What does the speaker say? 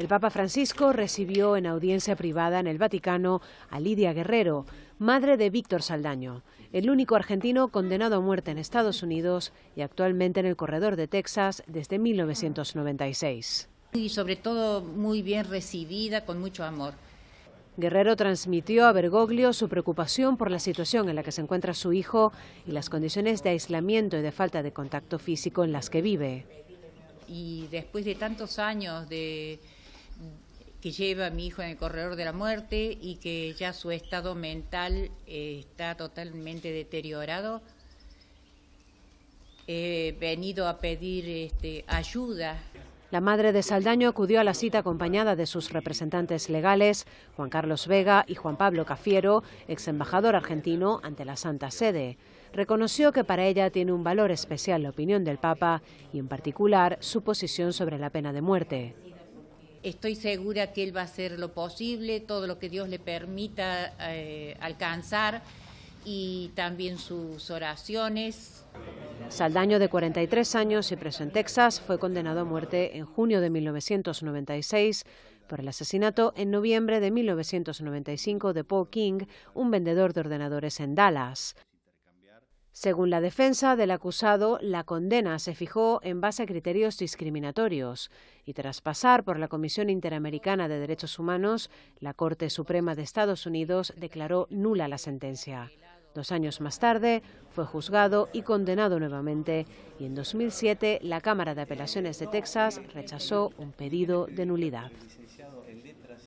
El Papa Francisco recibió en audiencia privada en el Vaticano a Lidia Guerrero, madre de Víctor Saldaño, el único argentino condenado a muerte en Estados Unidos y actualmente en el corredor de Texas desde 1996. Y sobre todo muy bien recibida, con mucho amor. Guerrero transmitió a Bergoglio su preocupación por la situación en la que se encuentra su hijo y las condiciones de aislamiento y de falta de contacto físico en las que vive. Y después de tantos años de, que lleva a mi hijo en el corredor de la muerte y que ya su estado mental eh, está totalmente deteriorado. He venido a pedir este, ayuda. La madre de Saldaño acudió a la cita acompañada de sus representantes legales, Juan Carlos Vega y Juan Pablo Cafiero, ex embajador argentino ante la Santa Sede. Reconoció que para ella tiene un valor especial la opinión del Papa y en particular su posición sobre la pena de muerte. Estoy segura que él va a hacer lo posible, todo lo que Dios le permita eh, alcanzar y también sus oraciones. Saldaño, de 43 años y preso en Texas, fue condenado a muerte en junio de 1996 por el asesinato en noviembre de 1995 de Paul King, un vendedor de ordenadores en Dallas. Según la defensa del acusado, la condena se fijó en base a criterios discriminatorios y tras pasar por la Comisión Interamericana de Derechos Humanos, la Corte Suprema de Estados Unidos declaró nula la sentencia. Dos años más tarde fue juzgado y condenado nuevamente y en 2007 la Cámara de Apelaciones de Texas rechazó un pedido de nulidad.